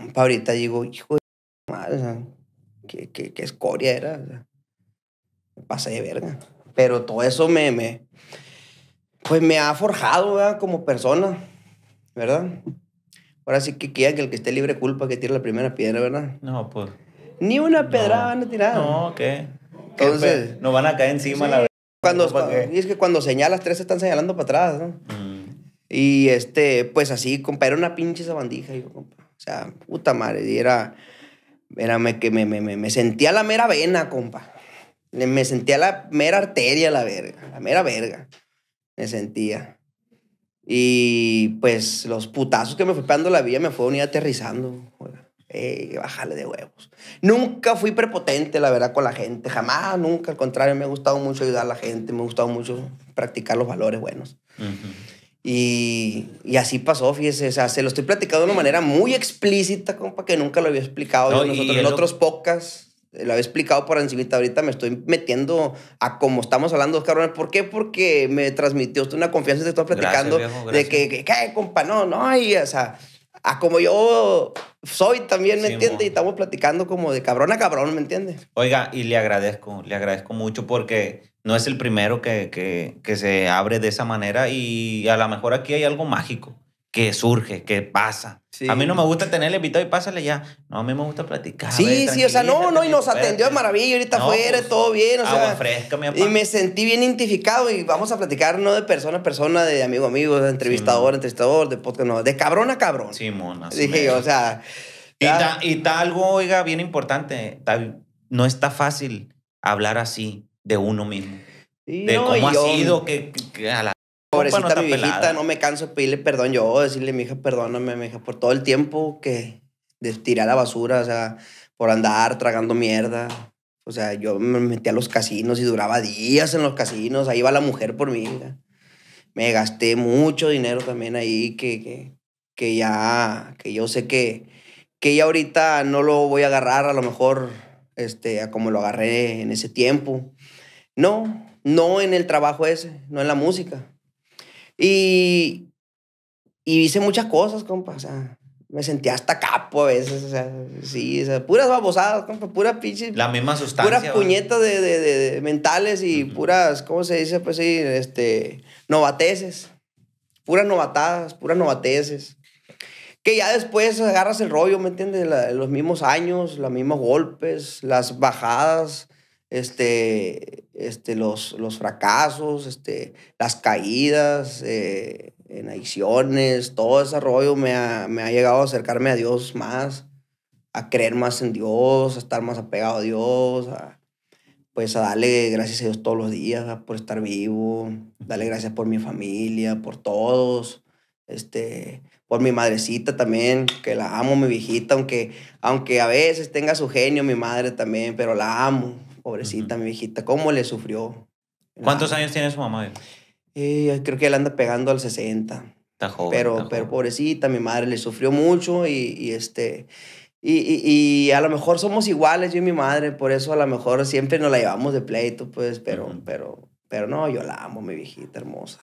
compa, ahorita digo, hijo de mal, o sea, qué, escoria era. O me pasé de verga. Pero todo eso me, pues me ha forjado ¿verdad? como persona, ¿verdad? Ahora sí que quiera que el que esté libre culpa que tire la primera piedra, ¿verdad? No, pues. Ni una pedrada van a tirar. No, ¿qué? Entonces. no van a caer encima la cuando, es que cuando señalas, tres se están señalando para atrás, ¿no? Mm. Y este, pues así, compa, era una pinche sabandija, yo, compa. O sea, puta madre, y era, era me, que me, me, sentía la mera vena, compa. Me sentía la mera arteria, la verga, la mera verga. Me sentía. Y pues los putazos que me fui pegando la vida me fueron ir aterrizando. Ey, bájale de huevos. Nunca fui prepotente, la verdad, con la gente. Jamás, nunca. Al contrario, me ha gustado mucho ayudar a la gente. Me ha gustado mucho practicar los valores buenos. Y, así pasó, fíjese. O sea, se lo estoy platicando de una manera muy explícita, compa, que nunca lo había explicado yo nosotros en otros podcasts. Eh, lo había explicado por encimita. Ahorita me estoy metiendo a como estamos hablando, cabrones. ¿Por qué? Porque me transmitió usted una confianza y te estoy platicando de que, que, compa, no, no. Y, o sea, como yo soy también, ¿me entiende? entiendes? Y estamos platicando como de cabrón a cabrón, ¿me entiendes? Oiga, y le agradezco, le agradezco mucho porque no es el primero que, que, que se abre de esa manera y a lo mejor aquí hay algo mágico que surge, que pasa. A mí no me gusta tenerle invitado y pásale ya. No, a mí me gusta platicar. Sí, sí, o sea, no, no, y nos atendió de maravilla, ahorita afuera, pues, todo bien, o Y me sentí bien identificado y vamos a platicar no de persona a persona, de amigo a amigo, de entrevistador entrevistador, de podcast, no, de cabrón a cabrón. Sí, mona. o sea. Y está algo, oiga, bien importante. no está fácil hablar así de uno mismo. de cómo ha sido, que, que a la Pobrecita no mi viejita, no me canso de pedirle perdón yo, decirle, mi hija, perdóname, mi hija, por todo el tiempo que tiré a la basura, o sea, por andar tragando mierda. O sea, yo me metí a los casinos y duraba días en los casinos, ahí va la mujer por mí. Me gasté mucho dinero también ahí que, que, ya, que yo sé que, que ya ahorita no lo voy a agarrar a lo mejor este, a como lo agarré en ese tiempo. No, no en el trabajo ese, no en la música. Y, y hice muchas cosas, compa. O sea, me sentía hasta capo a veces, o sea, sí, o sea, puras babosadas, compa, puras pinches. La misma sustancia. Puras puñetas de, de, mentales y puras, ¿cómo se dice? Pues sí, este, novateces. Puras novatadas, puras novateces. Que ya después agarras el rollo, ¿me entiendes? los mismos años, los mismos golpes, las bajadas, este, este, los, los fracasos, este, las caídas eh, en adicciones, todo ese rollo me ha, me llegado a acercarme a Dios más, a creer más en Dios, a estar más apegado a Dios, a, pues a darle gracias a Dios todos los días ah, por estar vivo, darle gracias por mi familia, por todos, este, por mi madrecita también, que la amo, mi viejita, aunque, aunque a veces tenga su genio mi madre también, pero la amo, Pobrecita, mi viejita, cómo le sufrió. ¿Cuántos ah. años tiene su mamá? Eh, creo que él anda pegando al 60. Está joven. Pero, pero pobrecita, mi madre le sufrió mucho y, este... Y, a lo mejor somos iguales yo y mi madre, por eso a lo mejor siempre nos la llevamos de pleito, pues, pero, pero, pero no, yo la amo, mi viejita hermosa.